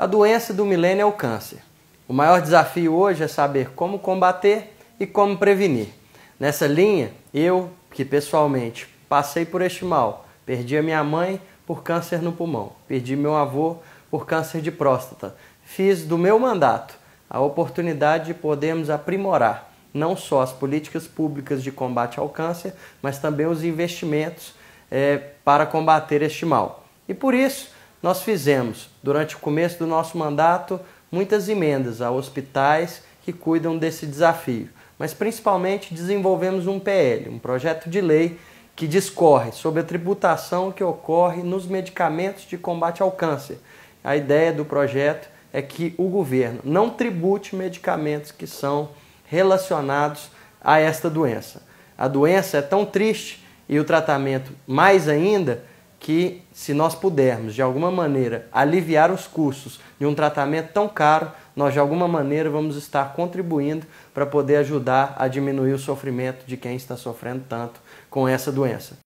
A doença do milênio é o câncer. O maior desafio hoje é saber como combater e como prevenir. Nessa linha, eu, que pessoalmente passei por este mal, perdi a minha mãe por câncer no pulmão, perdi meu avô por câncer de próstata, fiz do meu mandato a oportunidade de podermos aprimorar não só as políticas públicas de combate ao câncer, mas também os investimentos é, para combater este mal. E por isso, nós fizemos, durante o começo do nosso mandato, muitas emendas a hospitais que cuidam desse desafio, mas principalmente desenvolvemos um PL, um projeto de lei que discorre sobre a tributação que ocorre nos medicamentos de combate ao câncer. A ideia do projeto é que o governo não tribute medicamentos que são relacionados a esta doença. A doença é tão triste e o tratamento mais ainda que, se nós pudermos, de alguma maneira, aliviar os custos de um tratamento tão caro, nós, de alguma maneira, vamos estar contribuindo para poder ajudar a diminuir o sofrimento de quem está sofrendo tanto com essa doença.